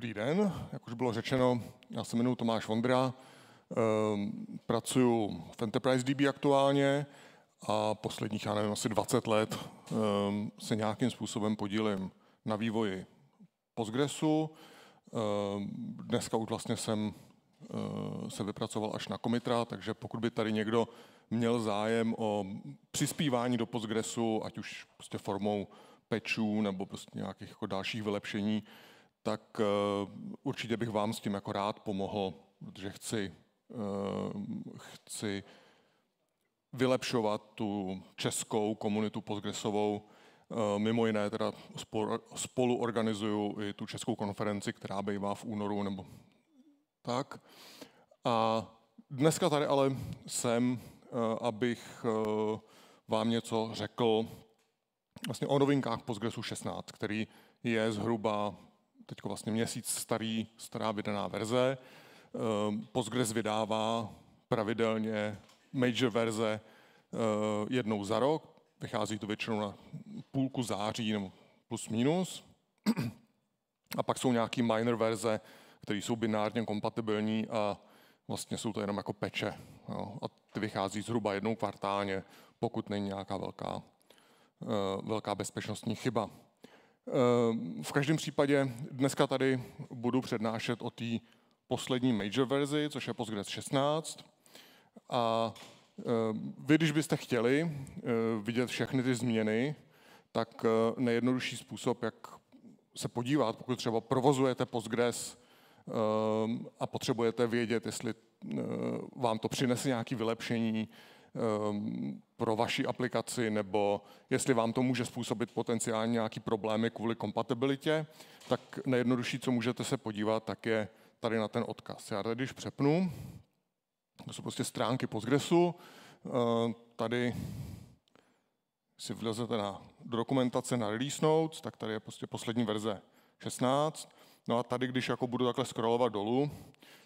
Dobrý den, jak už bylo řečeno, já se jmenuji Tomáš Vondra, ehm, pracuji v Enterprise DB aktuálně a posledních, já nevím, asi 20 let ehm, se nějakým způsobem podílím na vývoji Postgresu. Ehm, dneska už vlastně jsem eh, se vypracoval až na komitra, takže pokud by tady někdo měl zájem o přispívání do Postgresu, ať už prostě formou pečů nebo prostě nějakých jako dalších vylepšení, tak eh, určitě bych vám s tím jako rád pomohl, protože chci, eh, chci vylepšovat tu českou komunitu postgresovou. Eh, mimo jiné teda spolu organizuju i tu českou konferenci, která bývá v únoru nebo tak. A dneska tady ale jsem, abych vám něco řekl vlastně o novinkách Postgresu 16, který je zhruba teď vlastně měsíc starý, stará vydaná verze. Ehm, Postgres vydává pravidelně major verze eh, jednou za rok, vychází to většinou na půlku září nebo plus minus. A pak jsou nějaký minor verze, které jsou binárně kompatibilní a vlastně jsou to jenom jako peče. A ty vychází zhruba jednou kvartálně, pokud není nějaká velká, eh, velká bezpečnostní chyba. Eh, v každém případě dneska tady budu přednášet o té poslední major verzi, což je Postgres 16. A eh, vy, když byste chtěli eh, vidět všechny ty změny, tak nejjednodušší způsob, jak se podívat, pokud třeba provozujete Postgres a potřebujete vědět, jestli vám to přinese nějaké vylepšení, Ehm, pro vaši aplikaci, nebo jestli vám to může způsobit potenciálně nějaký problémy kvůli kompatibilitě, tak nejjednodušší, co můžete se podívat, tak je tady na ten odkaz. Já tady, když přepnu, to jsou prostě stránky Postgresu, ehm, tady si vlezete na, do dokumentace na release notes, tak tady je prostě poslední verze 16. No a tady, když jako budu takhle scrollovat dolů,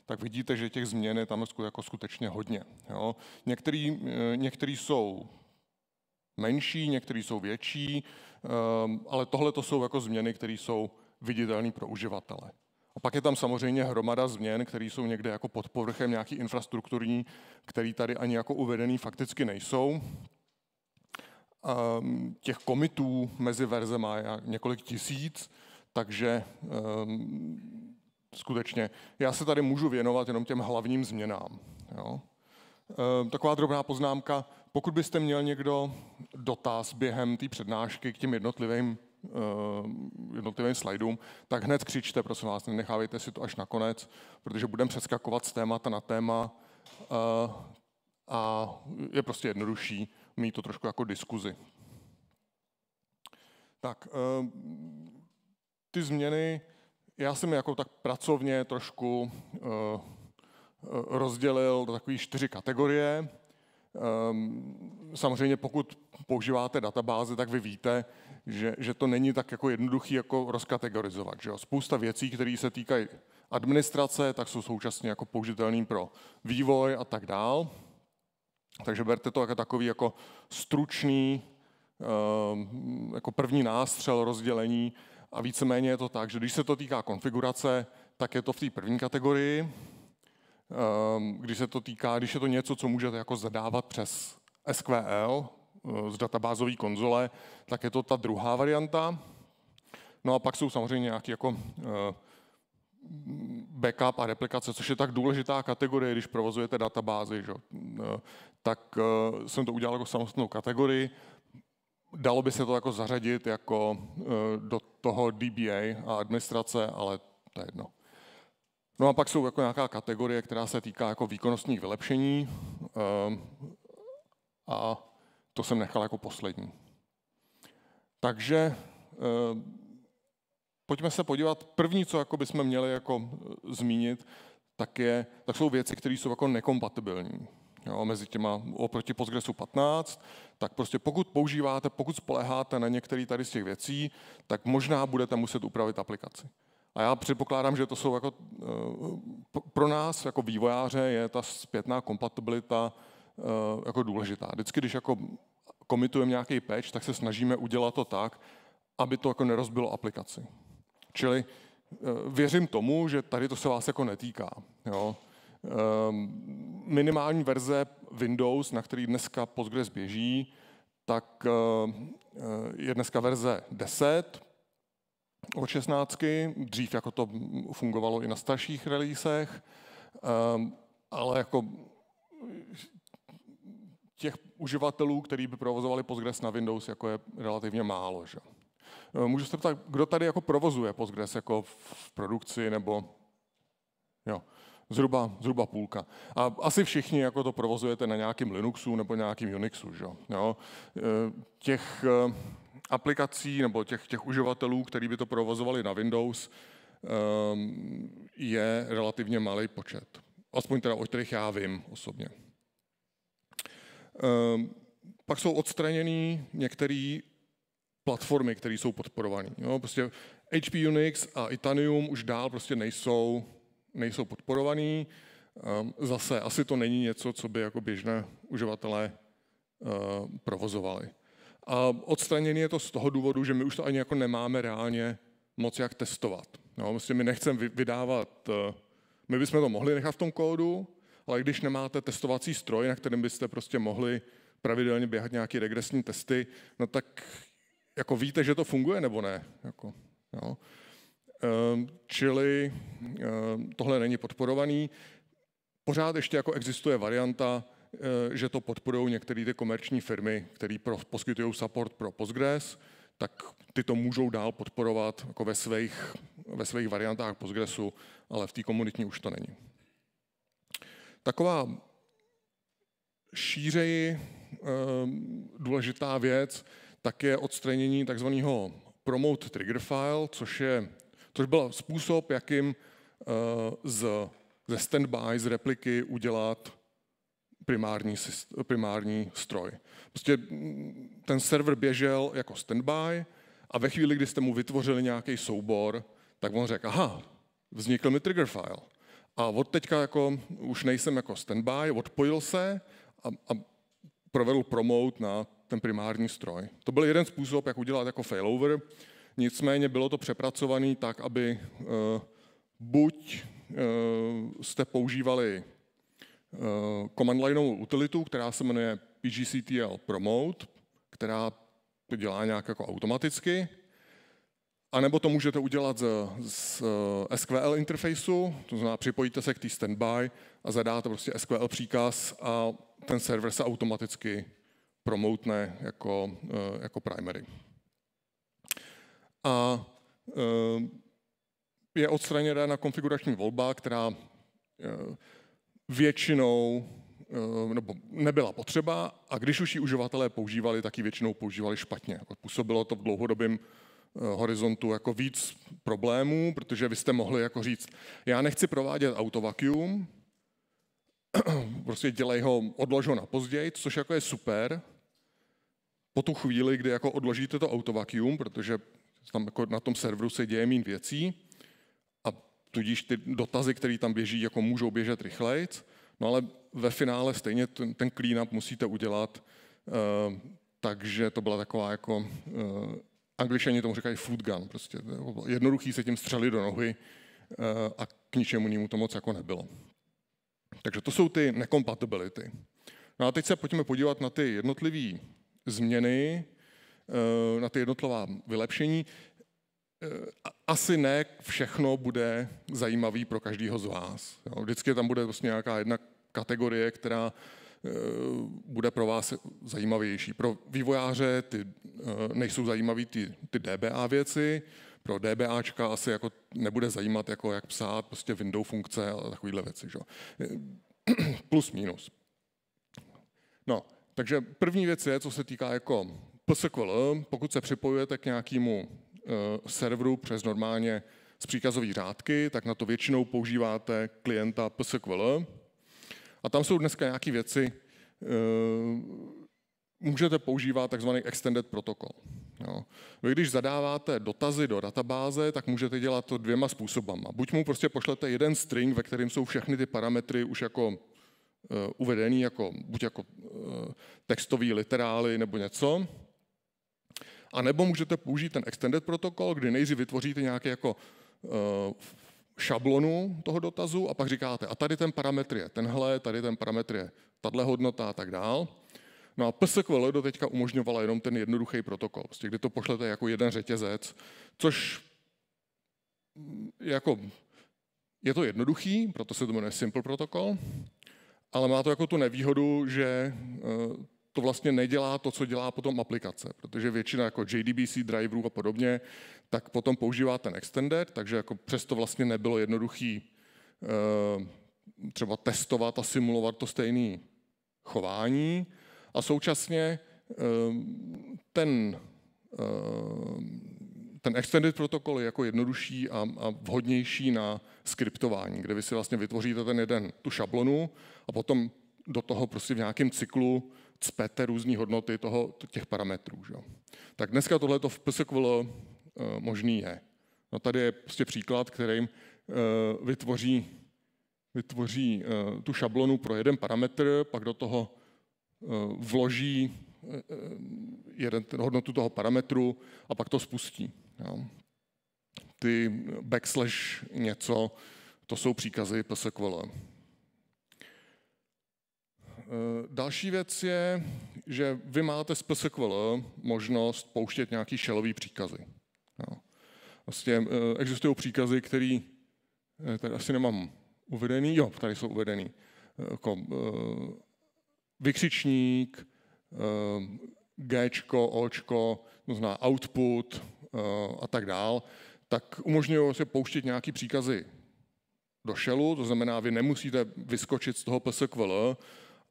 tak vidíte, že těch změn je tam jako skutečně hodně. Jo. Některý, eh, některý jsou menší, některý jsou větší, eh, ale tohle to jsou jako změny, které jsou viditelné pro uživatele. A pak je tam samozřejmě hromada změn, které jsou někde jako pod povrchem nějaký infrastrukturní, které tady ani jako uvedený fakticky nejsou. Ehm, těch komitů mezi verze má několik tisíc, takže ehm, skutečně, já se tady můžu věnovat jenom těm hlavním změnám. Jo? E, taková drobná poznámka, pokud byste měl někdo dotaz během té přednášky k těm jednotlivým ehm, jednotlivým slajdům, tak hned křičte, prosím vás, nenechávejte si to až na konec, protože budeme přeskakovat z témata na téma ehm, a je prostě jednodušší mít to trošku jako diskuzi. Tak, ty změny já jsem jako tak pracovně trošku eh, rozdělil do takové čtyři kategorie. Ehm, samozřejmě pokud používáte databáze, tak vy víte, že, že to není tak jako jednoduchý jako rozkategorizovat. Že jo? Spousta věcí, které se týkají administrace, tak jsou současně jako použitelný pro vývoj a tak dál. Takže berte to jako takový jako stručný ehm, jako první nástřel rozdělení a víceméně je to tak, že když se to týká konfigurace, tak je to v té první kategorii. Ehm, když se to týká, když je to něco, co můžete jako zadávat přes SQL eh, z databázové konzole, tak je to ta druhá varianta. No a pak jsou samozřejmě nějaké jako eh, backup a replikace, což je tak důležitá kategorie, když provozujete databázy, že? Eh, tak jsem to udělal jako samostatnou kategorii Dalo by se to jako zařadit jako eh, do toho DBA a administrace, ale to je jedno. No a pak jsou jako nějaká kategorie, která se týká jako výkonnostních vylepšení eh, a to jsem nechal jako poslední. Takže eh, pojďme se podívat. První, co jako bychom měli jako zmínit, tak, je, tak jsou věci, které jsou jako nekompatibilní jo, mezi těma oproti Postgresu 15, tak prostě pokud používáte, pokud spoleháte na některý tady z těch věcí, tak možná budete muset upravit aplikaci. A já předpokládám, že to jsou jako, eh, pro nás jako vývojáře je ta zpětná kompatibilita eh, jako důležitá. Vždycky, když jako komitujeme nějaký patch, tak se snažíme udělat to tak, aby to jako nerozbilo aplikaci. Čili eh, věřím tomu, že tady to se vás jako netýká. Jo? Ehm, minimální verze Windows, na který dneska Postgres běží, tak ehm, eh, je dneska verze 10 od 16, dřív jako to fungovalo i na starších releasech, ehm, ale jako těch uživatelů, kteří by provozovali Postgres na Windows, jako je relativně málo. Že? Můžu se ptát, kdo tady jako provozuje Postgres jako v produkci nebo... Jo. Zhruba, zhruba půlka. A asi všichni jako to provozujete na nějakém Linuxu nebo nějakém Unixu. Že? Jo? E, těch e, aplikací nebo těch, těch uživatelů, kteří by to provozovali na Windows, e, je relativně malý počet. Aspoň teda, o kterých já vím osobně. Pak jsou odstraněny některé platformy, které jsou podporované. Prostě HP Unix a Itanium už dál prostě nejsou nejsou podporovaný. Ehm, zase asi to není něco, co by jako běžné uživatelé ehm, provozovali. A odstraněný je to z toho důvodu, že my už to ani jako nemáme reálně moc jak testovat. No, my nechceme vydávat, ehm, my bychom to mohli nechat v tom kódu, ale když nemáte testovací stroj, na kterém byste prostě mohli pravidelně běhat nějaké regresní testy, no tak jako víte, že to funguje nebo ne. Jako, jo. Ehm, čili ehm, tohle není podporovaný. Pořád ještě jako existuje varianta, eh, že to podporují některé ty komerční firmy, které poskytují support pro Postgres, tak ty to můžou dál podporovat jako ve, svých, ve svých variantách Postgresu, ale v té komunitní už to není. Taková šířeji ehm, důležitá věc, tak je odstranění takzvaného promote trigger file, což je což byl způsob, jakým eh, z, ze standby, z repliky udělat primární, primární stroj. Prostě mm, ten server běžel jako standby a ve chvíli, kdy jste mu vytvořili nějaký soubor, tak on řekl, aha, vznikl mi trigger file. A od teďka jako, už nejsem jako standby, odpojil se a, a provedl promote na ten primární stroj. To byl jeden způsob, jak udělat jako failover. Nicméně bylo to přepracované tak, aby eh, buď eh, jste používali eh, command lineovou utilitu, která se jmenuje pgctl promote, která to dělá nějak jako automaticky, a nebo to můžete udělat z, z SQL interfejsu, to znamená připojíte se k té standby a zadáte prostě SQL příkaz a ten server se automaticky promoutne jako, jako primary a eh, je odstraněna na konfigurační volba, která eh, většinou eh, nebo nebyla potřeba a když už ji uživatelé používali, tak ji většinou používali špatně. Působilo to v dlouhodobém horizontu jako víc problémů, protože vy jste mohli jako říct, já nechci provádět autovacuum, prostě dělej ho, odlož ho na později, což jako je super, po tu chvíli, kdy jako odložíte to autovacuum, protože tam jako na tom serveru se děje méně věcí a tudíž ty dotazy, které tam běží, jako můžou běžet rychleji, no ale ve finále stejně ten, ten cleanup musíte udělat, uh, takže to byla taková jako, uh, angličani tomu říkají food gun, prostě jednoduchý se tím střeli do nohy uh, a k ničemu nímu to moc jako nebylo. Takže to jsou ty nekompatibility. No a teď se pojďme podívat na ty jednotlivé změny, Eh, na ty jednotlivá vylepšení. Eh, asi ne všechno bude zajímavý pro každého z vás. Vždycky tam bude prostě nějaká jedna kategorie, která eh, bude pro vás zajímavější. Pro vývojáře ty, nejsou zajímavé ty, ty DBA věci, pro DBAčka asi jako nebude zajímat, jako jak psát prostě window funkce a takovéhle věci. Že? Plus, minus. No, takže první věc je, co se týká jako PSQL, pokud se připojujete k nějakému eh, serveru přes normálně z příkazový řádky, tak na to většinou používáte klienta PSQL. A tam jsou dneska nějaké věci, eh, můžete používat tzv. extended protokol. Jo. Vy když zadáváte dotazy do databáze, tak můžete dělat to dvěma způsobama. Buď mu prostě pošlete jeden string, ve kterém jsou všechny ty parametry už jako uh, uvedený, jako, buď jako uh, textový literály nebo něco, a nebo můžete použít ten extended protokol, kdy nejdřív vytvoříte nějaké jako eh, šablonu toho dotazu a pak říkáte, a tady ten parametr je tenhle, tady ten parametr je tahle hodnota a tak dál. No a PSQL do teďka umožňovala jenom ten jednoduchý protokol, prostě kdy to pošlete jako jeden řetězec, což mm, jako je to jednoduchý, proto se to jmenuje Simple protokol, ale má to jako tu nevýhodu, že eh, to vlastně nedělá to, co dělá potom aplikace, protože většina jako JDBC driverů a podobně, tak potom používá ten extender, takže jako přesto vlastně nebylo jednoduchý eh, třeba testovat a simulovat to stejné chování a současně eh, ten, eh, ten extended protokol je jako jednodušší a, a vhodnější na skriptování, kde vy si vlastně vytvoříte ten jeden, tu šablonu a potom do toho prostě v nějakém cyklu cpete různé hodnoty toho, těch parametrů. Že? Tak dneska tohle v PSQL eh, možný je. No tady je prostě příklad, kterým eh, vytvoří, vytvoří eh, tu šablonu pro jeden parametr, pak do toho vloží jeden, hodnotu toho parametru a pak to spustí. Jo. Ty backslash něco, to jsou příkazy PSQL. Eh, další věc je, že vy máte z PSQL možnost pouštět nějaký šelový příkazy. Jo. Vlastně eh, existují příkazy, které eh, tady asi nemám uvedený, jo, tady jsou uvedený, jako vykřičník, G, Očko, to zná output a tak dál, tak umožňují se pouštět nějaký příkazy do shellu, to znamená, vy nemusíte vyskočit z toho PSQL,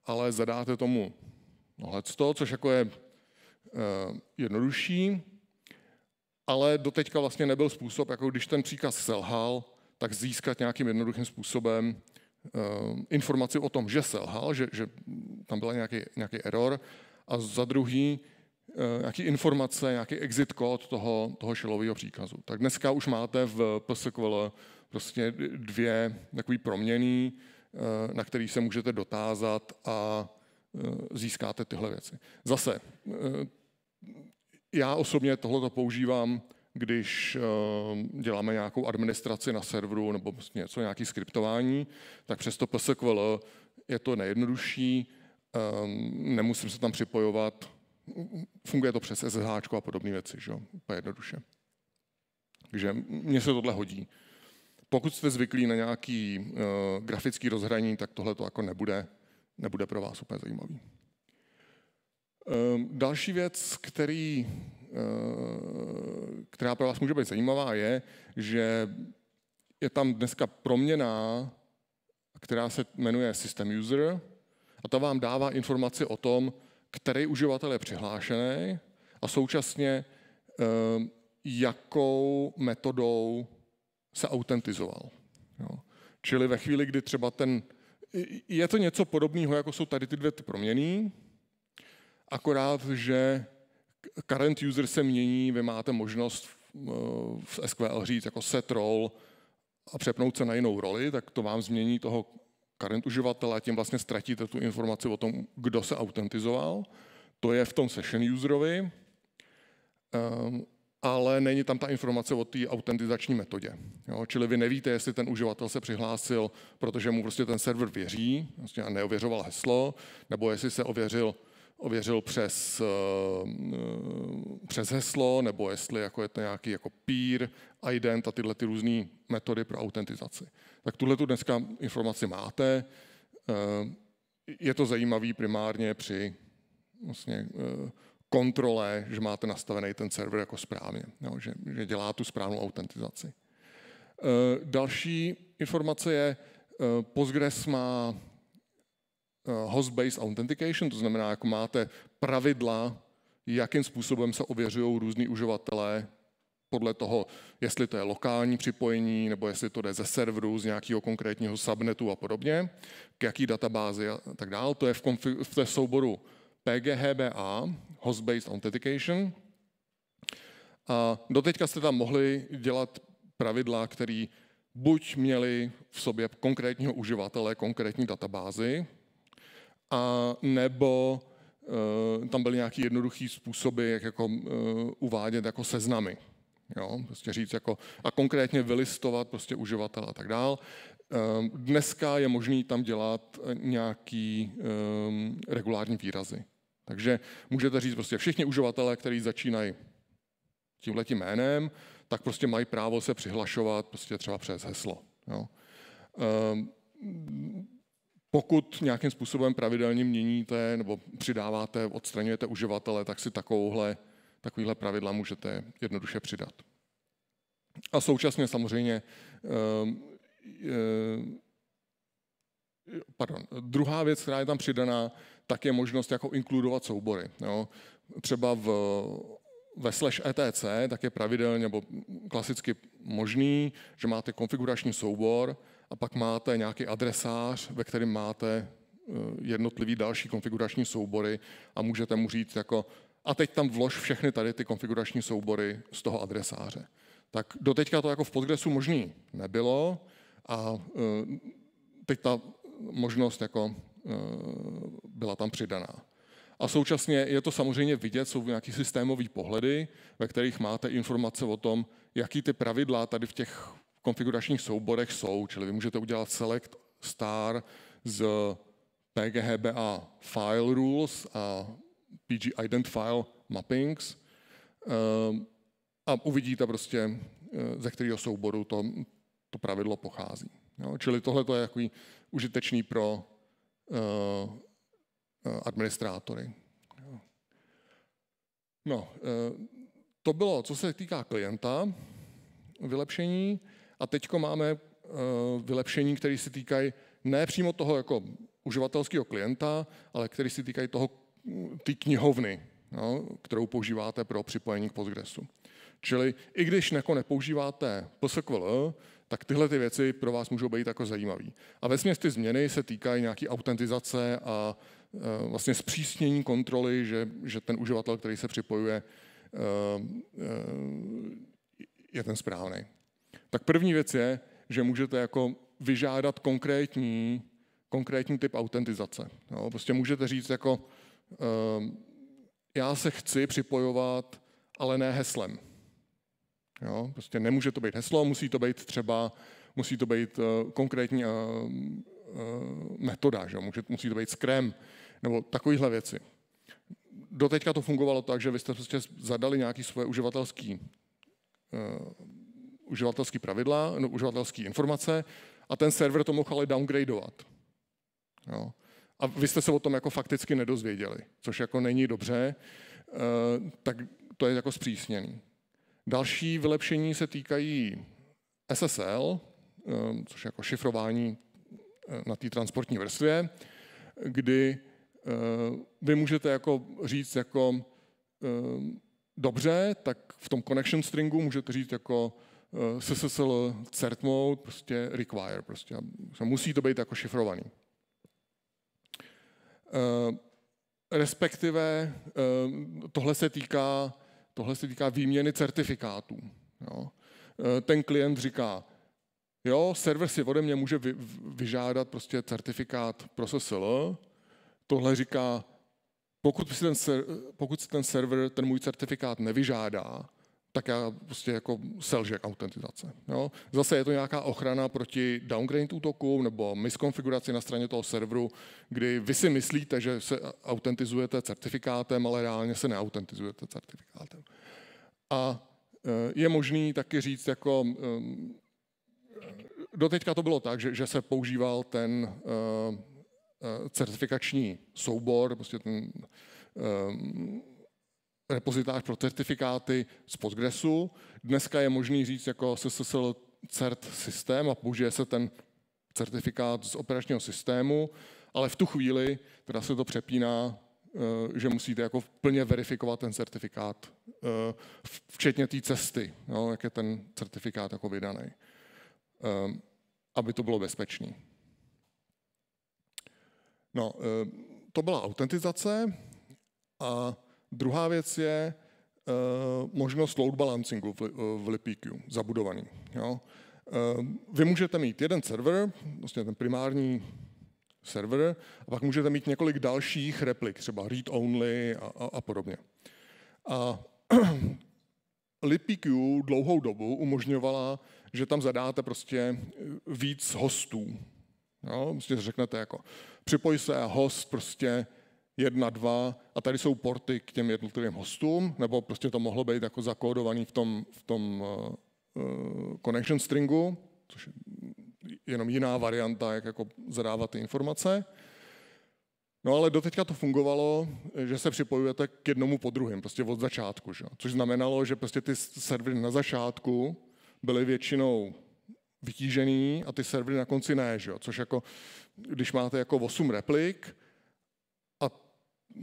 ale zadáte tomu no, to, což jako je eh, jednodušší, ale doteďka vlastně nebyl způsob, jako když ten příkaz selhal, tak získat nějakým jednoduchým způsobem eh, informaci o tom, že selhal, že, že tam byl nějaký, nějaký error a za druhý eh, nějaký informace, nějaký exit kód toho, toho šelového příkazu. Tak dneska už máte v PSQL prostě dvě takový proměný, Eh, na který se můžete dotázat a eh, získáte tyhle věci. Zase, eh, já osobně tohle to používám, když děláme nějakou administraci na serveru nebo prostě něco, nějaký skriptování, tak přesto PSQL je to nejjednodušší, nemusím se tam připojovat, funguje to přes SSH a podobné věci, že? jednoduše. Takže mně se tohle hodí. Pokud jste zvyklí na nějaký uh, grafický rozhraní, tak tohle to jako nebude, nebude pro vás úplně zajímavý. Um, další věc, který, uh, která pro vás může být zajímavá, je, že je tam dneska proměna, která se jmenuje System User a ta vám dává informaci o tom, který uživatel je přihlášený a současně ehm, jakou metodou se autentizoval. Jo. Čili ve chvíli, kdy třeba ten... Je to něco podobného, jako jsou tady ty dvě ty proměny, akorát, že current user se mění, vy máte možnost eh, v SQL říct jako set role a přepnout se na jinou roli, tak to vám změní toho current uživatele a tím vlastně ztratíte tu informaci o tom, kdo se autentizoval. To je v tom session userovi. Ehm, ale není tam ta informace o té autentizační metodě. Jo? Čili vy nevíte, jestli ten uživatel se přihlásil, protože mu prostě ten server věří vlastně a neověřoval heslo, nebo jestli se ověřil, ověřil přes, eh, přes heslo, nebo jestli jako je to nějaký jako peer, ident a tyhle ty různé metody pro autentizaci. Tak tuhle tu dneska informaci máte. Eh, je to zajímavý primárně při vlastně eh, kontrole, že máte nastavený ten server jako správně, jo, že, že dělá tu správnou autentizaci. Eh, další informace je, eh, Postgres má eh, host-based authentication, to znamená, jako máte pravidla, jakým způsobem se ověřují různí uživatelé podle toho, jestli to je lokální připojení, nebo jestli to jde ze serveru, z nějakého konkrétního subnetu a podobně, k jaký databázi a tak dále. To je v, v té souboru PGHBA, host-based authentication. A doteďka jste tam mohli dělat pravidla, které buď měli v sobě konkrétního uživatele, konkrétní databázy, a nebo e, tam byly nějaké jednoduché způsoby, jak jako, e, uvádět jako seznamy. Jo? Prostě říct jako, a konkrétně vylistovat prostě uživatele a tak dál. E, dneska je možný tam dělat eh, nějaký e, regulární výrazy. Takže můžete říct prostě všichni uživatelé, kteří začínají tímhletím jménem, tak prostě mají právo se přihlašovat prostě třeba přes heslo. Jo. Ehm, pokud nějakým způsobem pravidelně měníte nebo přidáváte, odstraňujete uživatele, tak si takovouhle, takovýhle pravidla můžete jednoduše přidat. A současně samozřejmě ehm, Pardon. Druhá věc, která je tam přidaná, tak je možnost jako inkludovat soubory. Jo. Třeba v, ve slash etc, tak je pravidelně nebo klasicky možný, že máte konfigurační soubor a pak máte nějaký adresář, ve kterém máte e, jednotlivý další konfigurační soubory a můžete mu říct jako a teď tam vlož všechny tady ty konfigurační soubory z toho adresáře. Tak doteďka to jako v podgresu možný nebylo a e, teď ta možnost jako Eh, byla tam přidaná. A současně je to samozřejmě vidět, jsou nějaký systémové pohledy, ve kterých máte informace o tom, jaký ty pravidla tady v těch konfiguračních souborech jsou, čili vy můžete udělat select star z PGHBA file rules a PG file mappings eh, a uvidíte prostě, eh, ze kterého souboru to, to pravidlo pochází. Jo? Čili tohle je takový užitečný pro Eh, eh, administrátory. No, eh, to bylo, co se týká klienta, vylepšení. A teď máme vylepšení, které se týkají ne přímo toho jako uživatelského klienta, ale které se týkají toho, mm, ty knihovny, no, kterou používáte pro připojení k Postgresu. Čili i když jako nepoužíváte PSQL, tak tyhle ty věci pro vás můžou být jako zajímavé. A ve ty změny se týkají nějaký autentizace a e, vlastně zpřísnění kontroly, že, že ten uživatel, který se připojuje, e, e, je ten správný. Tak první věc je, že můžete jako vyžádat konkrétní, konkrétní typ autentizace. Jo, prostě můžete říct jako, já se chci připojovat, ale ne heslem. Jo? Prostě nemůže to být heslo, musí to být třeba, musí to být eh, konkrétní eh, eh, metoda, že? Může, musí to být skrém, nebo takovéhle věci. Doteďka to fungovalo tak, že vy jste prostě zadali nějaké svoje uživatelské uh, uživatelský pravidla, no, uživatelské informace a ten server to mohl ale downgradeovat. Jo. A vy jste se o tom jako fakticky nedozvěděli, což jako není dobře, uh, tak to je jako zpřísněný. Další vylepšení se týkají SSL, eh, což je jako šifrování eh, na té transportní vrstvě, kdy eh, vy můžete jako říct jako dobře, tak v tom connection stringu můžete říct jako SSL cert mode, prostě require, prostě musí to být jako šifrovaný. Respektive tohle se týká Tohle se týká výměny certifikátů. Jo. E, ten klient říká, jo, server si ode mě může vy, vyžádat prostě certifikát pro SSL, tohle říká, pokud si, ten, pokud si ten server ten můj certifikát nevyžádá, tak já prostě jako selžek autentizace. Jo? Zase je to nějaká ochrana proti downgrade útoku nebo miskonfiguraci na straně toho serveru, kdy vy si myslíte, že se autentizujete certifikátem, ale reálně se neautentizujete certifikátem. A eh, je možný taky říct, jako eh, doteďka to bylo tak, že, že se používal ten eh, certifikační soubor, prostě ten repozitář pro certifikáty z Postgresu. Dneska je možný říct jako SSL cert systém a použije se ten certifikát z operačního systému, ale v tu chvíli teda se to přepíná, eh, že musíte jako plně verifikovat ten certifikát, eh, včetně té cesty, no, jak je ten certifikát jako vydaný, eh, aby to bylo bezpečný. No, to byla autentizace a Druhá věc je uh, možnost load balancingu v, eh, v LipiQ zabudovaný. Jo? Uh, vy můžete mít jeden server, vlastně ten primární server, a pak můžete mít několik dalších replik, třeba read-only a, a, a podobně. A LibPQ dlouhou dobu umožňovala, že tam zadáte prostě víc hostů. Jo? Prostě řeknete jako, připoj se host prostě jedna, dva a tady jsou porty k těm jednotlivým hostům, nebo prostě to mohlo být jako zakódovaný v tom, v tom uh, connection stringu, což je jenom jiná varianta, jak jako zadávat ty informace. No ale doteďka to fungovalo, že se připojujete k jednomu po druhém, prostě od začátku. Že? Což znamenalo, že prostě ty servery na začátku byly většinou vytížený a ty servery na konci ne, že? což jako, když máte jako 8 replik,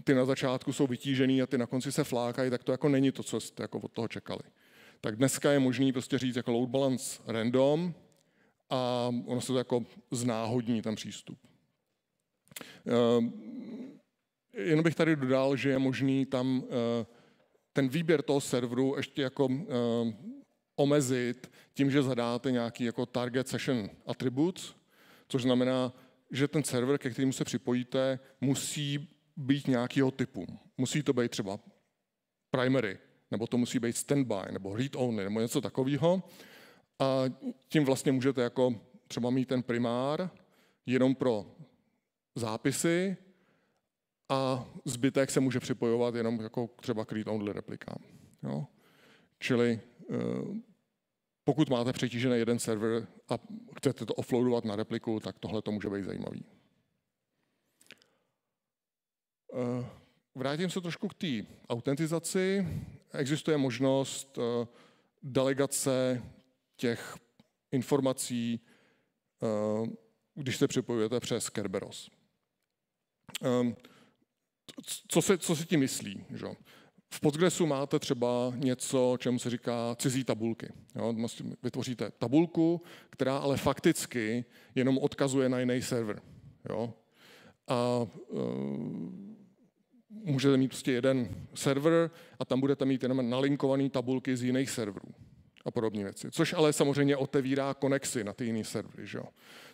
ty na začátku jsou vytížený a ty na konci se flákají, tak to jako není to, co jste jako od toho čekali. Tak dneska je možný prostě říct jako load balance random a ono se to jako znáhodní ten přístup. Eh, jenom bych tady dodal, že je možný tam eh, ten výběr toho serveru ještě jako eh, omezit tím, že zadáte nějaký jako target session attributes, což znamená, že ten server, ke kterému se připojíte, musí být nějakého typu. Musí to být třeba primary, nebo to musí být standby, nebo read-only, nebo něco takového. A tím vlastně můžete jako třeba mít ten primár jenom pro zápisy a zbytek se může připojovat jenom jako třeba k read-only replikám. Jo? Čili eh, pokud máte přetížený jeden server a chcete to offloadovat na repliku, tak tohle to může být zajímavý. Eh, vrátím se trošku k té autentizaci. Existuje možnost eh, delegace těch informací, eh, když se připojujete přes Kerberos. Ehm, co se, co se tím myslí? Že? V Postgresu máte třeba něco, čemu se říká cizí tabulky. Jo? Vytvoříte tabulku, která ale fakticky jenom odkazuje na jiný server. Jo? A můžete mít prostě jeden server a tam budete mít jenom nalinkované tabulky z jiných serverů a podobné věci. Což ale samozřejmě otevírá konexy na ty jiné servery. Že?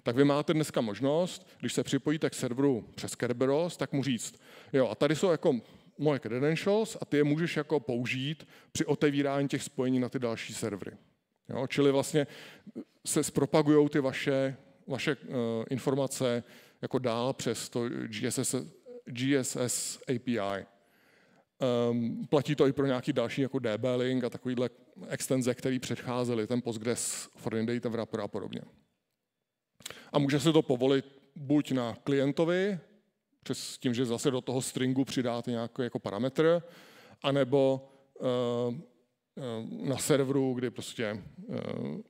Tak vy máte dneska možnost, když se připojíte k serveru přes Kerberos, tak mu říct, jo, a tady jsou jako moje credentials a ty je můžeš jako použít při otevírání těch spojení na ty další servery. Jo? Čili vlastně se zpropagují ty vaše, vaše uh, informace jako dál přes to GSS GSS API. Um, ehm, platí to i pro nějaký další jako DB-link a takovýhle extenze, který předcházely, ten Postgres, data Wrapper a podobně. A může se to povolit buď na klientovi, přes tím, že zase do toho stringu přidáte nějaký jako parametr, anebo uh, uh, na serveru, kdy prostě uh,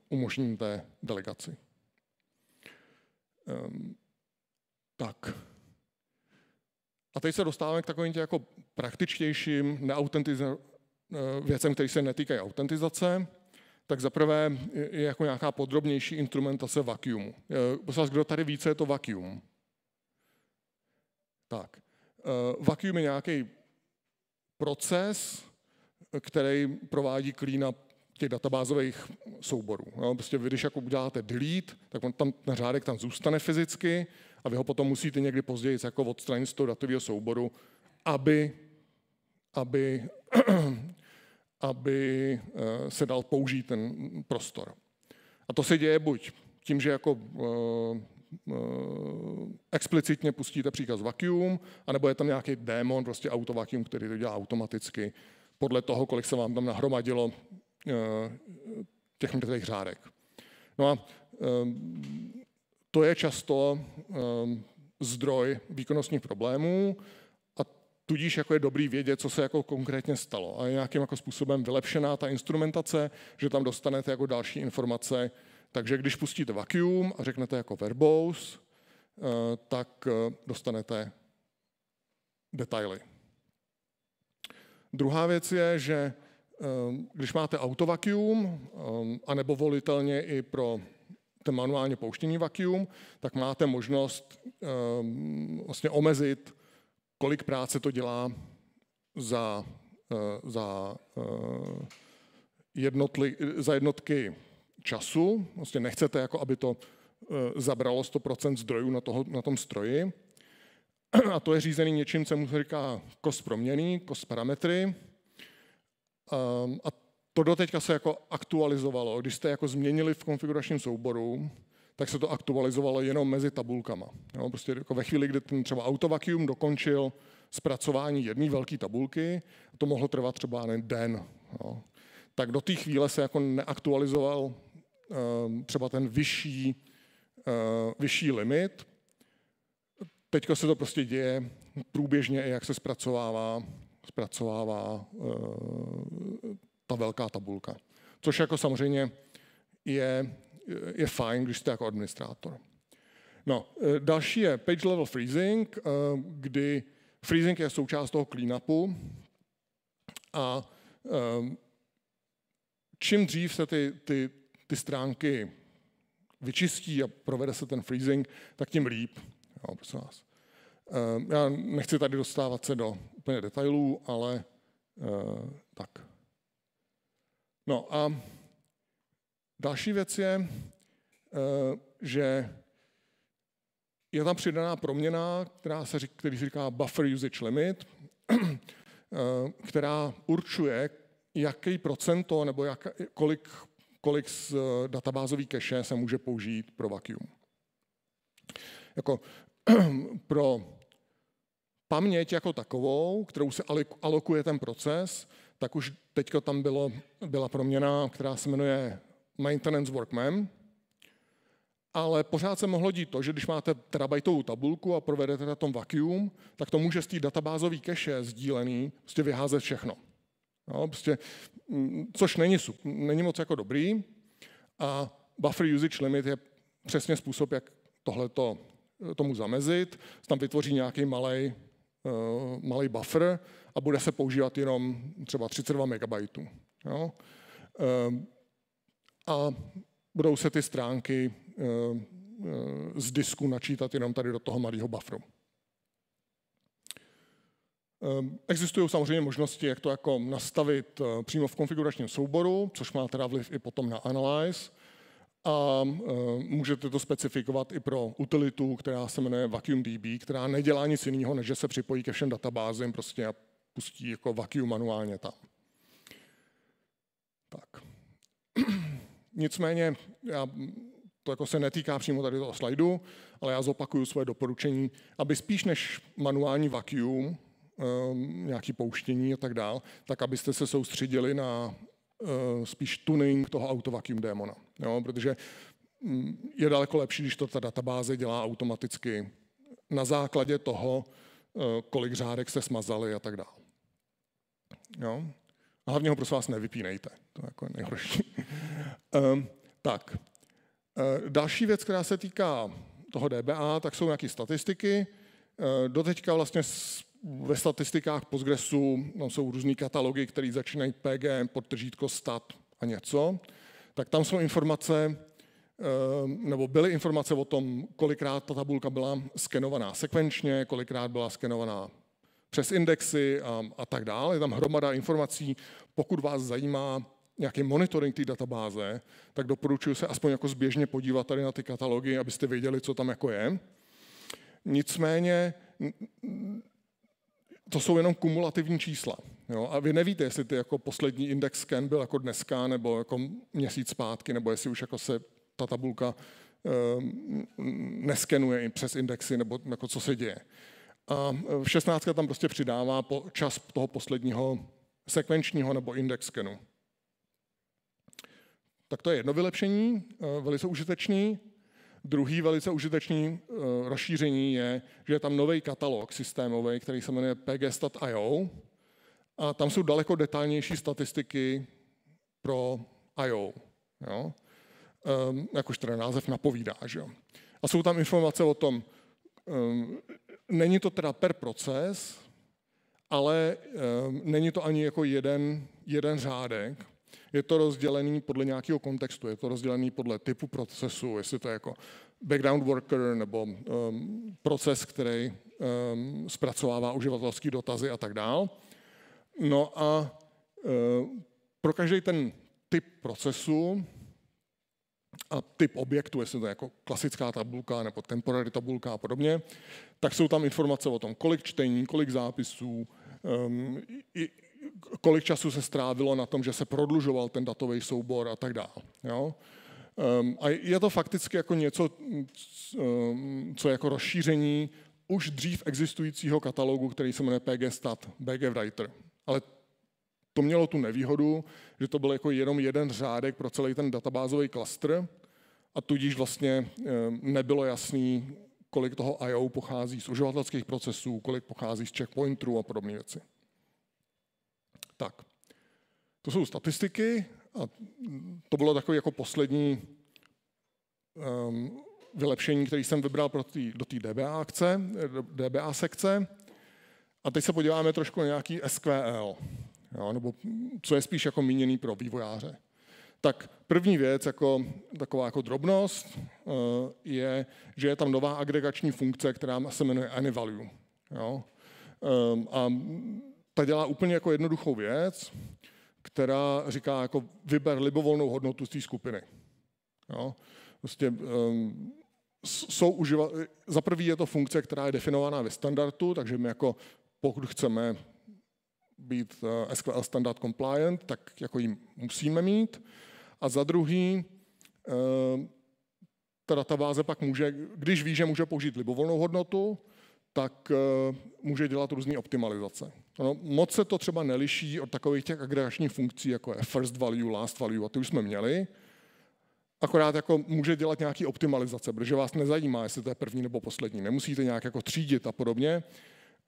umožníte delegaci. Um, tak. A teď se dostáváme k takovým jako praktičtějším eh, věcem, které se netýkají autentizace. Tak zaprvé je jako nějaká podrobnější instrumentace vakuumu. Eh, prosím vás, kdo tady ví, co je to vakuum? Tak. Eh, vakuum je nějaký proces, který provádí klína těch databázových souborů. No, prostě vy, když jako uděláte delete, tak on tam, ten řádek tam zůstane fyzicky, a vy ho potom musíte někdy později jako odstranit z toho datového souboru, aby, aby, aby eh, se dal použít ten prostor. A to se děje buď tím, že jako eh, eh, explicitně pustíte příkaz vacuum, anebo je tam nějaký démon, prostě auto vacuum, který to dělá automaticky podle toho, kolik se vám tam nahromadilo těch jednotlivých řádek. No a to je často ehm, zdroj výkonnostních problémů a tudíž jako je dobrý vědět, co se jako konkrétně stalo. A je nějakým jako způsobem vylepšená ta instrumentace, že tam dostanete jako další informace. Takže když pustíte vacuum a řeknete jako verbose, eh, tak eh, dostanete detaily. Druhá věc je, že ehm, když máte autovacuum, ehm, anebo volitelně i pro ten manuálně pouštěný vakuum, tak máte možnost um, vlastně omezit, kolik práce to dělá za, uh, za, uh, jednotli, za jednotky času. Vlastně nechcete, jako aby to uh, zabralo 100% zdrojů na, toho, na tom stroji. A to je řízený něčím, co mu říká kost proměný, kost parametry. Um, a to doteďka se jako aktualizovalo. Když jste jako změnili v konfiguračním souboru, tak se to aktualizovalo jenom mezi tabulkama. Jo, prostě jako ve chvíli, kdy ten třeba autovacuum dokončil zpracování jedné velké tabulky, to mohlo trvat třeba ne, den. Jo. Tak do té chvíle se jako neaktualizoval um, třeba ten vyšší, uh, vyšší limit. Teď se to prostě děje průběžně, jak se zpracovává, zpracovává ehm, ta vlastně velká tabulka. Což jako samozřejmě je, je fajn, když jste jako administrátor. No, e, další je page level freezing, e, kdy freezing je součást toho cleanupu a e, čím dřív se ty, ty, ty stránky vyčistí a provede se ten freezing, tak tím líp. Jo, prosím vás. Já nechci tady dostávat se do úplně detailů, ale tak. No a další věc je, eh, že je tam přidaná proměna, která se, který se říká buffer usage limit, eh, která určuje, jaký procento nebo jak, kolik, kolik z eh, databázový cache se může použít pro vacuum. Jako pro paměť jako takovou, kterou se alokuje ten proces, tak už teď tam bylo, byla proměna, která se jmenuje Maintenance Workman, ale pořád se mohlo dít to, že když máte terabajtovou tabulku a provedete na tom vacuum, tak to může z té databázové cache sdílený prostě vyházet všechno. No, prostě, mm, což není, není moc jako dobrý. A buffer usage limit je přesně způsob, jak tohle tomu zamezit. Tam vytvoří nějaký malý uh, eh, buffer a bude se používat jenom třeba 32 MB. Jo? Ehm, a budou se ty stránky eh, z disku načítat jenom tady do toho malého bufferu. Ehm, existují samozřejmě možnosti, jak to jako nastavit eh, přímo v konfiguračním souboru, což má teda vliv i potom na Analyze. A eh, můžete to specifikovat i pro utilitu, která se jmenuje VacuumDB, která nedělá nic jiného, než že se připojí ke všem databázím prostě a pustí jako vakiu manuálně tam. Tak. Nicméně, já, to jako se netýká přímo tady toho slajdu, ale já zopakuju svoje doporučení, aby spíš než manuální vakuum, um, ehm, nějaký pouštění a tak dál, tak abyste se soustředili na uh, spíš tuning toho autovacuum démona. Jo? Protože mm, je daleko lepší, když to ta databáze dělá automaticky na základě toho, ehm, kolik řádek se smazali a tak dále. Jo? A no, hlavně ho prosím vás nevypínejte, to je jako nejhorší. um, tak, uh, další věc, která se týká toho DBA, tak jsou nějaké statistiky. Uh, doteďka vlastně ve statistikách Postgresu tam no, jsou různé katalogy, které začínají PG, podtržítko, stat a něco. Tak tam jsou informace, nebo byly informace o tom, kolikrát ta tabulka byla skenovaná sekvenčně, kolikrát byla skenovaná přes indexy a, um, a tak dále. Je tam hromada informací. Pokud vás zajímá nějaký monitoring té databáze, tak doporučuji se aspoň jako zběžně podívat tady na ty katalogy, abyste věděli, co tam jako je. Nicméně to jsou jenom kumulativní čísla. Jo? A vy nevíte, jestli ty jako poslední index scan byl jako dneska, nebo jako měsíc zpátky, nebo jestli už jako se ta tabulka um, neskenuje přes indexy, nebo jako co se děje. A 16 e, tam prostě přidává po čas toho posledního sekvenčního nebo index scanu. Tak to je jedno vylepšení, e, velice užitečný. Druhý velice užitečný e, rozšíření je, že je tam nový katalog systémový, který se jmenuje pgstat.io a tam jsou daleko detailnější statistiky pro IO. Jo? Um, jakož teda název napovídá. Že jo? A jsou tam informace o tom, Není to teda per proces, ale ehm, není to ani jako jeden, jeden řádek. Je to rozdělený podle nějakého kontextu, je to rozdělený podle typu procesu, jestli to je jako background worker nebo um, proces, který um, zpracovává uživatelské dotazy a tak dál. No a uh, pro každý ten typ procesu typ objektu, jestli to je jako klasická tabulka nebo temporary tabulka a podobně, tak jsou tam informace o tom, kolik čtení, kolik zápisů, um, i, kolik času se strávilo na tom, že se prodlužoval ten datový soubor a tak dále. Um, a je to fakticky jako něco, ehm, co je jako rozšíření už dřív existujícího katalogu, který se jmenuje PGStat, Stat, Ale to mělo tu nevýhodu, že to byl jako jenom jeden řádek pro celý ten databázový klastr a tudíž vlastně eh, nebylo jasný, kolik toho I.O. pochází z uživatelských procesů, kolik pochází z checkpointů a podobné věci. Tak, to jsou statistiky a to bylo takové jako poslední um, vylepšení, které jsem vybral pro tý, do té DBA akce, DBA sekce. A teď se podíváme trošku na nějaký SQL jo, nebo co je spíš jako míněný pro vývojáře. Tak první věc, jako, taková jako drobnost, eh, je, že je tam nová agregační funkce, která se jmenuje AnyValue. Jo? Ehm, a ta dělá úplně jako jednoduchou věc, která říká, jako vyber libovolnou hodnotu z té skupiny. Jo? Prostě, ehm, jsou uživa- za prvý je to funkce, která je definovaná ve standardu, takže my jako pokud chceme být eh, SQL standard compliant, tak jako ji musíme mít. A za druhý, eh, ta databáze pak může, když ví, že může použít libovolnou hodnotu, tak eh, může dělat různé optimalizace. No, moc se to třeba neliší od takových těch agregačních funkcí, jako je first value, last value, a ty už jsme měli. Akorát jako může dělat nějaké optimalizace, protože vás nezajímá, jestli to je první nebo poslední. Nemusíte nějak jako třídit a podobně.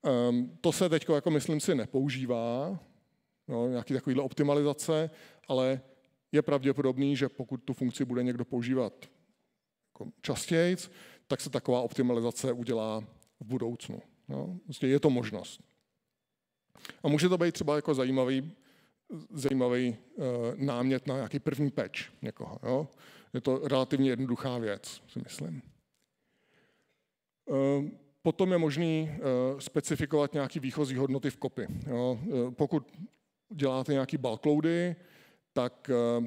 Ehm, to se teď, jako myslím si, nepoužívá, no, nějaký takovýhle optimalizace, ale je pravděpodobný, že pokud tu funkci bude někdo používat jako častěji, tak se taková optimalizace udělá v budoucnu. No, vlastně je to možnost. A může to být třeba jako zajímavý, zajímavý uh, námět na nějaký první patch někoho. Jo? Je to relativně jednoduchá věc, si myslím. E, potom je možný eh, specifikovat nějaký výchozí hodnoty v kopy. Eh, pokud děláte nějaký balkloudy, tak eh,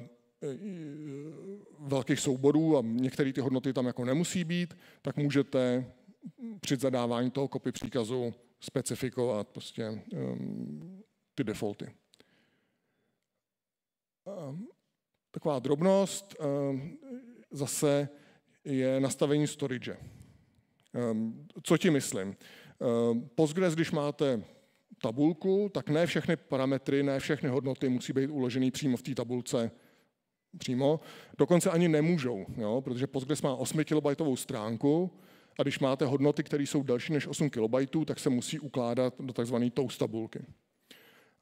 velkých souborů a některé ty hodnoty tam jako nemusí být, tak můžete při zadávání toho kopy příkazu specifikovat prostě ehm, ty defaulty. Ehm, taková drobnost ehm, zase je nastavení storage. Ehm, co ti myslím? Ehm, Postgres, když máte tabulku, tak ne všechny parametry, ne všechny hodnoty musí být uloženy přímo v té tabulce přímo. Dokonce ani nemůžou, jo? protože Postgres má 8 kilobajtovou stránku a když máte hodnoty, které jsou další než 8 kilobajtů, tak se musí ukládat do tzv. toast tabulky.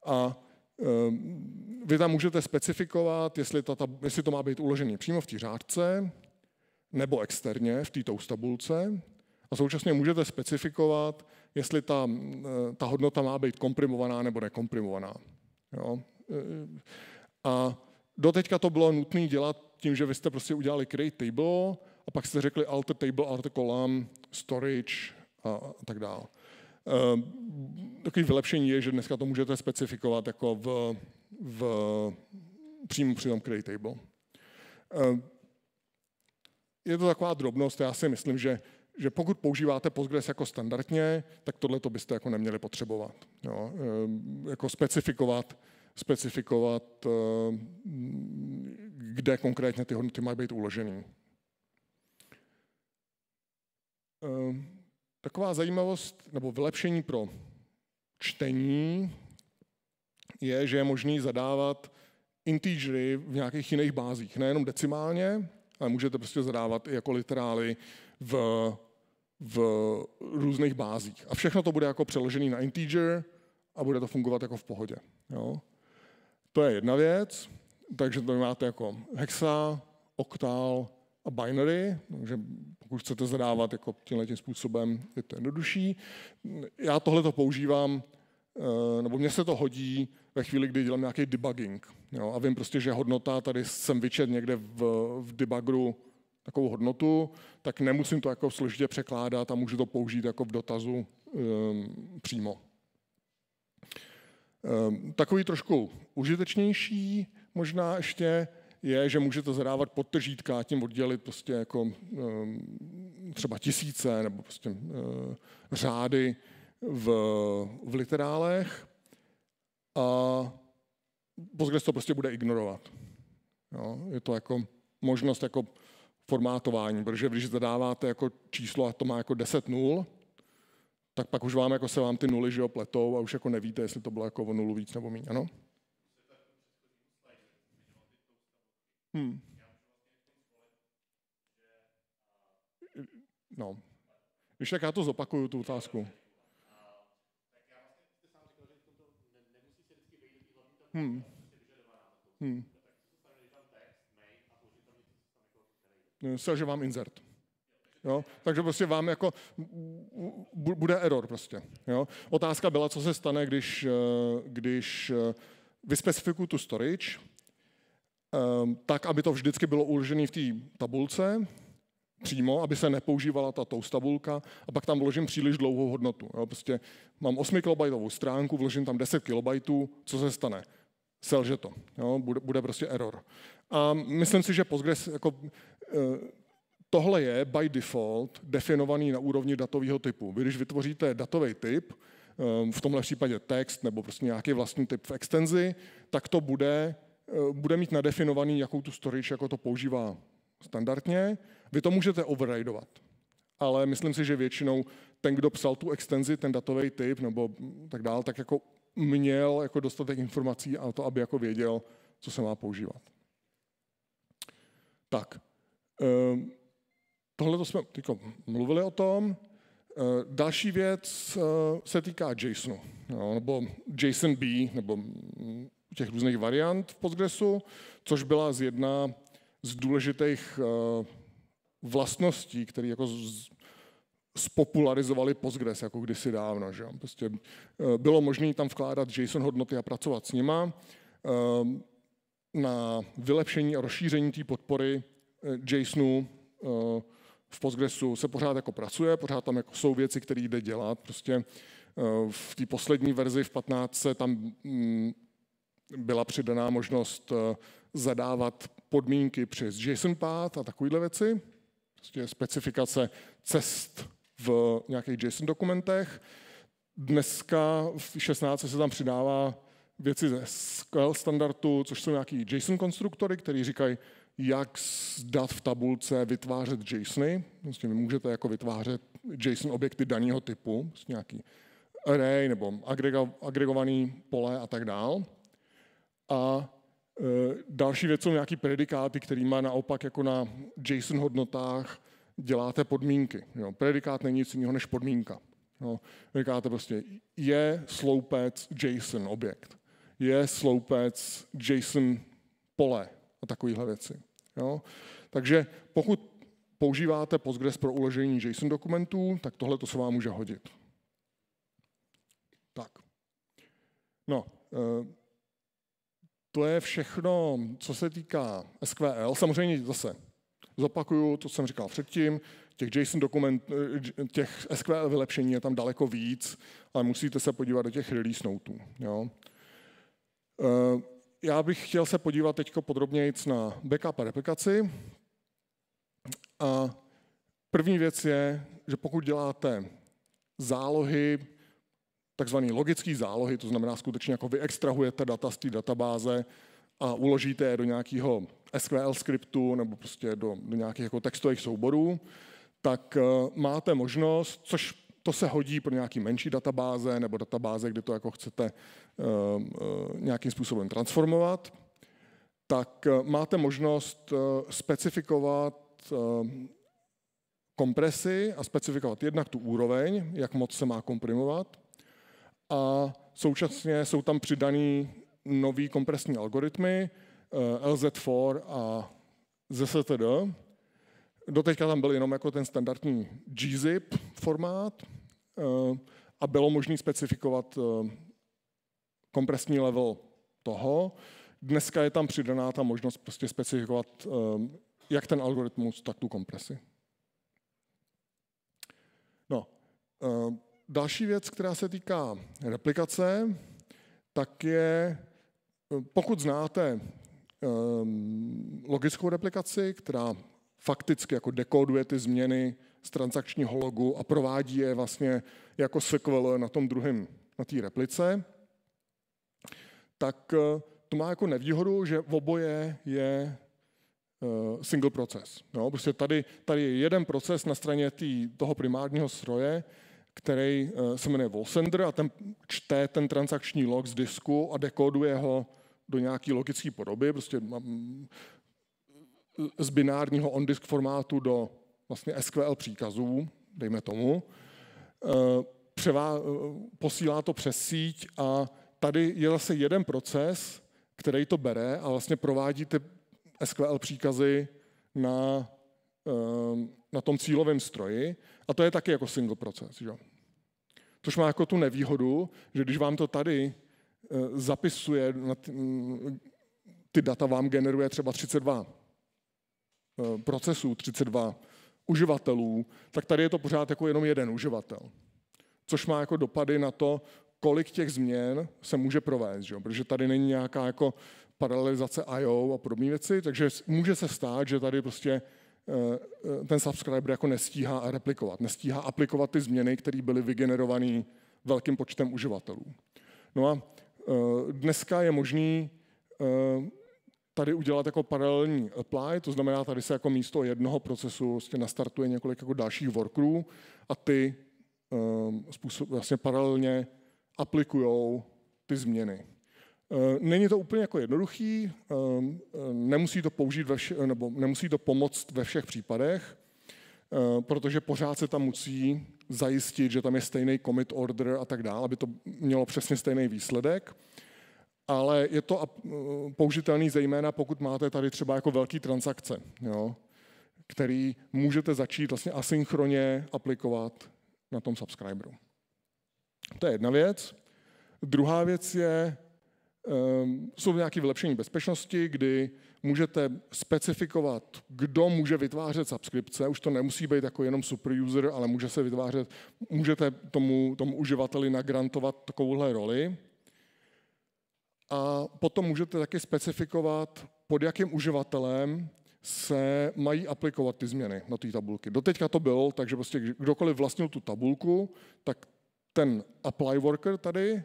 A ehm, vy tam můžete specifikovat, jestli, ta, jestli to má být uložené přímo v té řádce nebo externě v té toast tabulce a současně můžete specifikovat, jestli ta, eh, ta hodnota má být komprimovaná nebo nekomprimovaná. Jo? A doteďka to bylo nutné dělat tím, že vy jste prostě udělali create table a pak jste řekli alter table, alter column, storage a, a tak dále. Eh, takový vylepšení je, že dneska to můžete specifikovat jako v, v přímo při tom create table. Eh, je to taková drobnost, já si myslím, že že pokud používáte Postgres jako standardně, tak tohle to byste jako neměli potřebovat. Jo? Ehm, jako specifikovat, specifikovat, ehm, kde konkrétně ty hodnoty mají být uložené. Ehm, taková zajímavost nebo vylepšení pro čtení je, že je možný zadávat integery v nějakých jiných bázích, nejenom decimálně, ale můžete prostě zadávat i jako literály v v různých bázích. A všechno to bude jako přeložený na integer a bude to fungovat jako v pohodě. Jo? To je jedna věc, takže to máte jako hexa, oktal a binary, takže pokud chcete zadávat jako tímhle tím způsobem, je to jednodušší. Já tohle to používám, eh, nebo mně se to hodí ve chvíli, kdy dělám nějaký debugging. Jo? A vím prostě, že hodnota tady jsem vyčet někde v, v debugru takovou hodnotu, tak nemusím to jako složitě překládat a můžu to použít jako v dotazu um, přímo. Um, takový trošku užitečnější možná ještě je, že můžete zadávat podtržítka a tím oddělit prostě jako um, třeba tisíce nebo prostě um, řády v, v literálech a Postgres to prostě bude ignorovat. Jo, je to jako možnost jako formátování, protože když zadáváte jako číslo a to má jako 10 nul, tak pak už vám jako se vám ty nuly že jo, pletou a už jako nevíte, jestli to bylo jako o nulu víc nebo méně, ano? Hmm. No. Když tak já to zopakuju, tu otázku. Hmm. Hmm. Eh, selže vám insert. Jo? Takže prostě vám jako bude error prostě. Jo? Otázka byla, co se stane, když, eh, když eh, vyspecifikuju tu storage, ehm, tak, aby to vždycky bylo uložené v té tabulce, přímo, aby se nepoužívala ta toast tabulka a pak tam vložím příliš dlouhou hodnotu. Jo? Prostě mám 8 kilobajtovou stránku, vložím tam 10 kilobajtů, co se stane? Selže to, jo? Bude, bude prostě error. A myslím si, že Postgres jako, eh, tohle je by default definovaný na úrovni datového typu. Vy, když vytvoříte datový typ, eh, v tomhle případě text nebo prostě nějaký vlastní typ v extenzi, tak to bude, eh, bude mít nadefinovaný, jakou tu storage jako to používá standardně. Vy to můžete overrideovat, ale myslím si, že většinou ten, kdo psal tu extenzi, ten datový typ nebo tak dál, tak jako měl jako dostatek informací a to, aby jako věděl, co se má používat. Tak, ehm, tohle to jsme teď mluvili o tom. Ehm, další věc ehm, se týká JSONu, nebo JSON B, nebo mm, těch různých variant v Postgresu, což byla z jedna z důležitých vlastností, které jako spopularizovali Postgres jako kdysi dávno. Že? Prostě bylo možné tam vkládat JSON hodnoty a pracovat s nima na vylepšení a rozšíření té podpory eh, JSONu eh, v Postgresu se pořád jako pracuje, pořád tam jako jsou věci, které jde dělat. Prostě eh, v té poslední verzi v 15 tam mm, byla přidaná možnost zadávat podmínky přes JSON path a takovéhle věci. Prostě specifikace cest v nějakých JSON dokumentech. Dneska v 16 se tam přidává věci ze SQL standardu, což jsou nějaký JSON konstruktory, který říkají, jak dát v tabulce vytvářet JSONy. Vlastně vy můžete jako vytvářet JSON objekty daného typu, vlastně nějaký array nebo agrega, agregovaný pole a tak dál. A e, další věc jsou nějaký predikáty, který má naopak jako na JSON hodnotách děláte podmínky. Jo, predikát není nic jiného než podmínka. Jo, říkáte prostě, je sloupec JSON objekt je sloupec JSON pole a takovéhle věci. Jo? Takže pokud používáte Postgres pro uložení JSON dokumentů, tak tohle to se vám může hodit. Tak. No, eh, to je všechno, co se týká SQL. Samozřejmě zase zopakuju to, co jsem říkal předtím. Těch JSON dokument, eh, těch SQL vylepšení je tam daleko víc, ale musíte se podívat do těch release notů. Jo? Eh, já bych chtěl se podívat teď podrobněji na backup a replikaci. A první věc je, že pokud děláte zálohy, takzvané logické zálohy, to znamená skutečně jako extrahujete data z té databáze a uložíte je do nějakého SQL skriptu nebo prostě do, do nějakých jako textových souborů, tak eh, máte možnost, což to se hodí pro nějaký menší databáze nebo databáze, kde to jako chcete ehm, eh, nějakým způsobem transformovat. Tak eh, máte možnost eh, specifikovat ehm, kompresy a specifikovat jednak tu úroveň, jak moc se má komprimovat. A současně jsou tam přidaný nový kompresní algoritmy, LZ4 a ZSTD. Doteďka tam byl jenom jako ten standardní gzip formát, Eh, a bylo možné specifikovat eh, kompresní level toho. Dneska je tam přidaná ta možnost prostě specifikovat eh, jak ten algoritmus, tak tu kompresi. No, další věc, která se týká replikace, tak je, pokud znáte logickou replikaci, která fakticky jako dekoduje ty změny z transakčního logu a provádí je vlastně jako SQL na tom druhém, na té replice, tak eh, to má jako nevýhodu, že v oboje je eh, single proces. No, prostě tady, tady je jeden proces na straně tý, toho primárního stroje, který eh, se jmenuje Volsender a ten čte ten transakční log z disku a dekoduje ho do nějaké logické podoby, prostě mm, z binárního on-disk formátu do vlastně SQL příkazů, dejme tomu, eh, převá, eh, posílá to přes síť a tady je zase jeden proces, který to bere a vlastně provádí ty SQL příkazy na, eh, na tom cílovém stroji a to je taky jako single proces. Že? Což má jako tu nevýhodu, že když vám to tady zapisuje, mm, ty data vám generuje třeba 32 procesů, 32 uživatelů, tak tady je to pořád jako jenom jeden uživatel. Což má jako dopady na to, kolik těch změn se může provést, že? protože tady není nějaká jako paralelizace IO a podobné věci, takže může se stát, že tady prostě eh, eh, ten subscriber jako nestíhá replikovat, nestíhá aplikovat ty změny, které byly vygenerované velkým počtem uživatelů. No a eh, dneska je možný tady udělat jako paralelní apply, to znamená, tady se jako místo jednoho procesu vlastně nastartuje několik jako dalších workerů a ty um, způsob, vlastně paralelně aplikují ty změny. Ehm, není to úplně jako jednoduchý, ehm, nemusí to použít ve vše, nebo nemusí to pomoct ve všech případech, protože pořád se tam musí zajistit, že tam je stejný commit order a tak dále, aby to mělo přesně stejný výsledek ale je to eh, použitelný zejména, pokud máte tady třeba jako velký transakce, jo, který můžete začít vlastně asynchronně aplikovat na tom subscriberu. To je jedna věc. Druhá věc je, ehm, jsou nějaké vylepšení bezpečnosti, kdy můžete specifikovat, kdo může vytvářet subskripce. Už to nemusí být jako jenom user, ale může se vytvářet, můžete tomu, tomu uživateli nagrantovat takovouhle roli. A potom můžete taky specifikovat, pod jakým uživatelem se mají aplikovat ty změny na té tabulky. Doteďka to bylo, takže prostě kdokoliv vlastnil tu tabulku, tak ten apply worker tady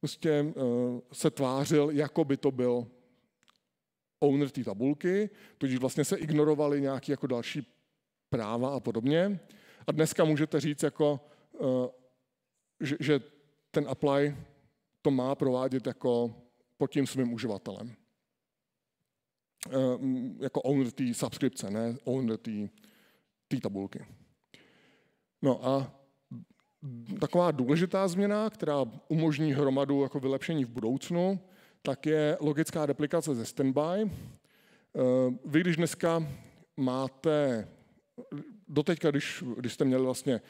prostě uh, se tvářil, jako by to byl owner té tabulky, tudíž vlastně se ignorovali nějaké jako další práva a podobně. A dneska můžete říct, jako, uh, že, že ten apply to má provádět jako pod tím svým uživatelem. E, jako owner té subskripce, ne owner té tabulky. No a taková důležitá změna, která umožní hromadu jako vylepšení v budoucnu, tak je logická replikace ze standby. Eh, vy, když dneska máte, doteďka, když, když jste měli vlastně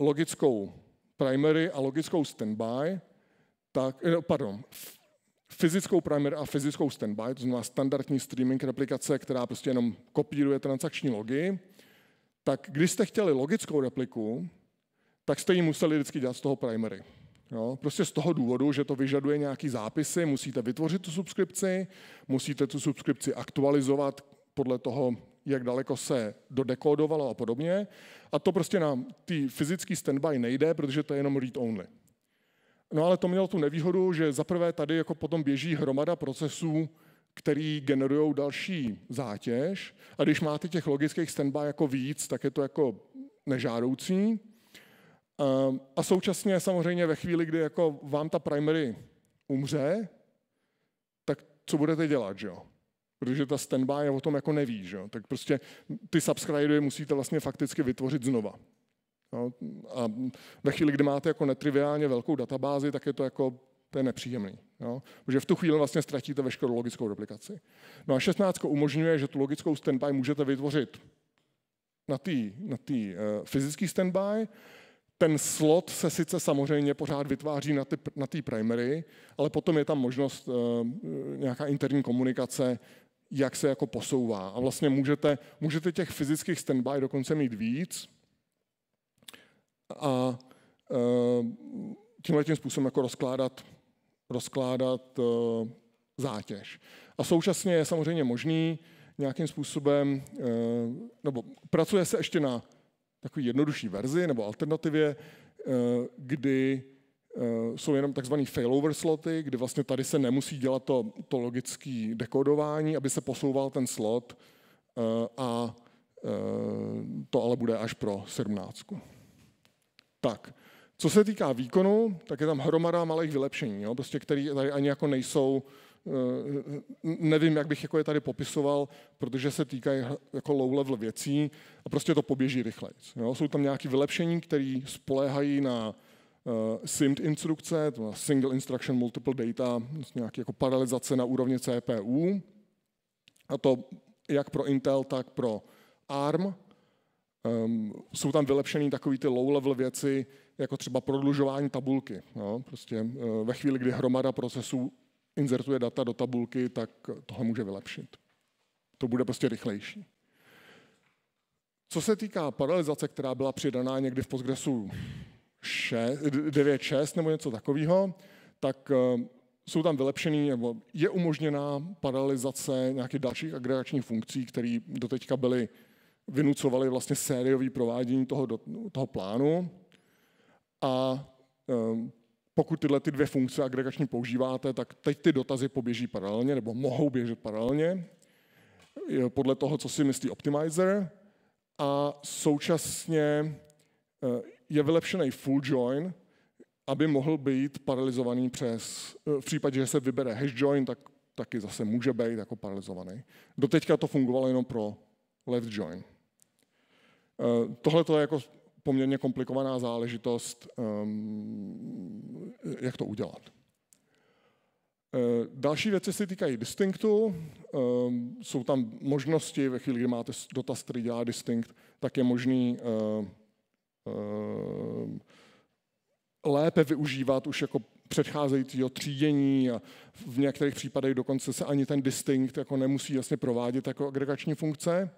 logickou primary a logickou standby, tak, eh, pardon, fyzickou primary a fyzickou standby, to znamená standardní streaming replikace, která prostě jenom kopíruje transakční logy, tak když jste chtěli logickou repliku, tak jste ji museli vždycky dělat z toho primary. Jo? Prostě z toho důvodu, že to vyžaduje nějaký zápisy, musíte vytvořit tu subskripci, musíte tu subskripci aktualizovat podle toho, jak daleko se dodekodovalo a podobně. A to prostě na ty fyzický standby nejde, protože to je jenom read-only. No ale to mělo tu nevýhodu, že zaprvé tady jako potom běží hromada procesů, který generují další zátěž a když máte těch logických standby jako víc, tak je to jako nežádoucí. A současně samozřejmě ve chvíli, kdy jako vám ta primary umře, tak co budete dělat, že jo? Protože ta standby o tom jako neví, že jo? Tak prostě ty subscribery musíte vlastně fakticky vytvořit znova. No, a ve chvíli, kdy máte jako netriviálně velkou databázi, tak je to jako to je nepříjemný. Jo? Protože v tu chvíli vlastně ztratíte veškerou logickou replikaci. No a 16 umožňuje, že tu logickou standby můžete vytvořit na té na uh, eh, fyzický standby. Ten slot se sice samozřejmě pořád vytváří na té na primary, ale potom je tam možnost uh, nějaká interní komunikace, jak se jako posouvá. A vlastně můžete, můžete těch fyzických standby dokonce mít víc, a e, tímhle tím způsobem jako rozkládat, rozkládat e, zátěž. A současně je samozřejmě možný nějakým způsobem, e, nebo pracuje se ještě na takové jednodušší verzi nebo alternativě, kdy jsou jenom takzvané failover sloty, kdy vlastně tady se nemusí dělat to, to logické dekodování, aby se posouval ten slot a to ale bude až pro 17. Tak, co se týká výkonu, tak je tam hromada malých vylepšení, jo, prostě, které tady ani jako nejsou, eh, nevím, jak bych jako je tady popisoval, protože se týkají jako low-level věcí a prostě to poběží rychleji. Jo. Jsou tam nějaké vylepšení, které spoléhají na eh, SIMD instrukce, to Single Instruction Multiple Data, nějaké jako paralizace na úrovni CPU. A to jak pro Intel, tak pro ARM, Um, jsou tam vylepšené takové ty low-level věci, jako třeba prodlužování tabulky. No, prostě uh, ve chvíli, kdy hromada procesů inzertuje data do tabulky, tak tohle může vylepšit. To bude prostě rychlejší. Co se týká paralelizace, která byla přidaná někdy v Postgresu 9.6 nebo něco takového, tak eh, jsou tam vylepšený, nebo je umožněná paralelizace nějakých dalších agregačních funkcí, které doteďka byly vynucovali vlastně sériový provádění toho, toho plánu a ehm, pokud tyhle ty dvě funkce agregační používáte, tak teď ty dotazy poběží paralelně nebo mohou běžet paralelně podle toho, co si myslí optimizer a současně eh, je vylepšený full join, aby mohl být paralizovaný přes, eh, v případě, že se vybere hash join, tak taky zase může být jako paralizovaný. Doteďka to fungovalo jenom pro left join. Eh, tohle to je jako poměrně komplikovaná záležitost, ehm, jak to udělat. Eh, další věci se týkají distinktu. Ehm, jsou tam možnosti, ve chvíli, kdy máte dotaz, který dělá distinkt, tak je možný eh, lépe využívat už jako předcházejícího třídění a v některých případech dokonce se ani ten distinct jako nemusí jasně provádět jako agregační funkce.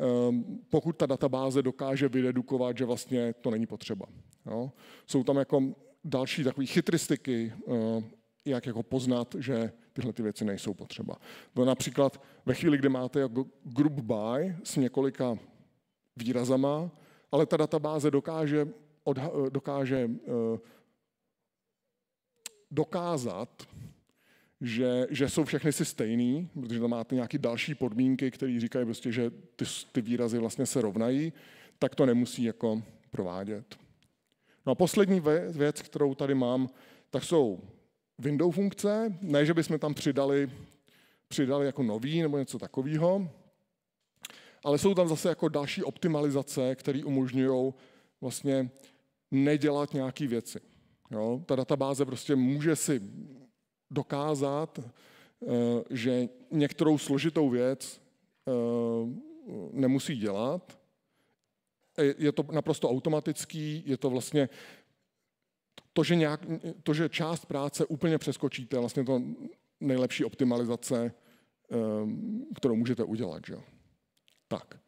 Ehm, pokud ta databáze dokáže vyredukovat, že vlastně to není potřeba. Jo? Jsou tam jako další takové chytristiky, ehm, jak jako poznat, že tyhle ty věci nejsou potřeba. No například ve chvíli, kdy máte jako group by s několika výrazama, ale ta databáze dokáže, odha- dokáže ehm, dokázat, že, že jsou všechny si stejný, protože tam máte nějaké další podmínky, které říkají prostě, že ty, ty výrazy vlastně se rovnají, tak to nemusí jako provádět. No a poslední věc, kterou tady mám, tak jsou window funkce. Ne, že bychom tam přidali, přidali jako nový nebo něco takového, ale jsou tam zase jako další optimalizace, které umožňují vlastně nedělat nějaké věci. Jo? Ta databáze prostě může si dokázat, eh, že některou složitou věc eh, nemusí dělat. Eh, je to naprosto automatický, je to vlastně to, že, nějak, to, že část práce úplně přeskočíte, vlastně to nejlepší optimalizace, kterou můžete udělat. Že? Tak.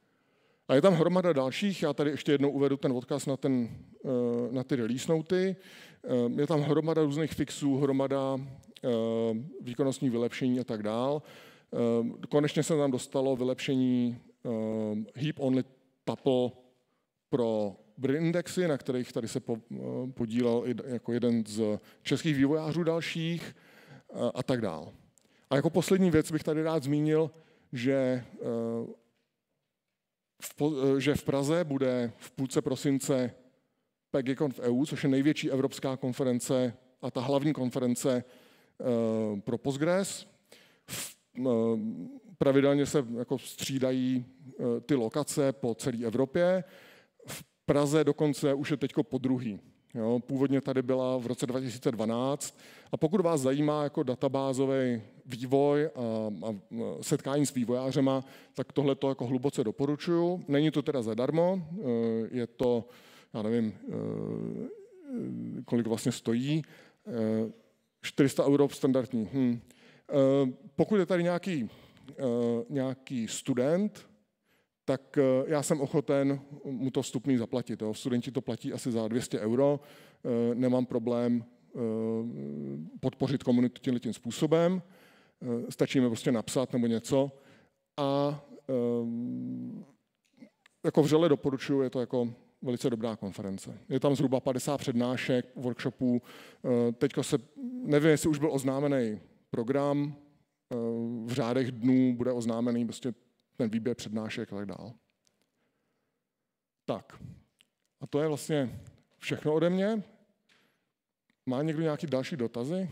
A je tam hromada dalších, já tady ještě jednou uvedu ten odkaz na, ten, na ty release noty. Ehm, je tam hromada různých fixů, hromada ehm, výkonnostní vylepšení a tak dál. Ehm, konečně se tam dostalo vylepšení heap only tuple pro Brin indexy, na kterých tady se podílel i jako jeden z českých vývojářů dalších a tak dál. A jako poslední věc bych tady rád zmínil, že v, že v Praze bude v půlce prosince PGConf EU, což je největší evropská konference a ta hlavní konference eh, pro Postgres. Eh, pravidelně se jako střídají eh, ty lokace po celé Evropě. V Praze dokonce už je teď po druhý. Jo, původně tady byla v roce 2012 a pokud vás zajímá jako databázový vývoj a, a setkání s vývojářema, tak tohle to jako hluboce doporučuju. Není to teda zadarmo, je to já nevím, eh, eh, kolik vlastně stojí, 400 eh, euro standardní. Hm. Pokud je tady nějaký, nějaký student, tak já jsem ochoten mu to vstupný zaplatit. Jo. Studenti to platí asi za 200 euro, nemám problém podpořit komunitu tímhle tím způsobem, stačí mi prostě napsat nebo něco a jako vřele doporučuji, je to jako velice dobrá konference. Je tam zhruba 50 přednášek, workshopů. Eh, Teď se, nevím, jestli už byl oznámený program, eh, v řádech dnů bude oznámený prostě ten výběr přednášek a tak dál. Tak, a to je vlastně všechno ode mě. Má někdo nějaké další dotazy?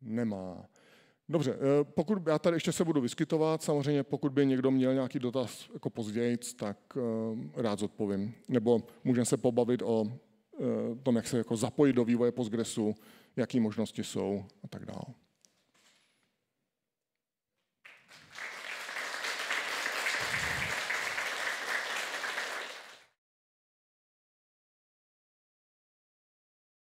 Nemá. Dobře, eh, pokud já tady ještě se budu vyskytovat, samozřejmě pokud by někdo měl nějaký dotaz jako později, tak eh, rád zodpovím. Nebo můžeme se pobavit o eh, tom, jak se jako zapojit do vývoje Postgresu, jaké možnosti jsou a tak dále.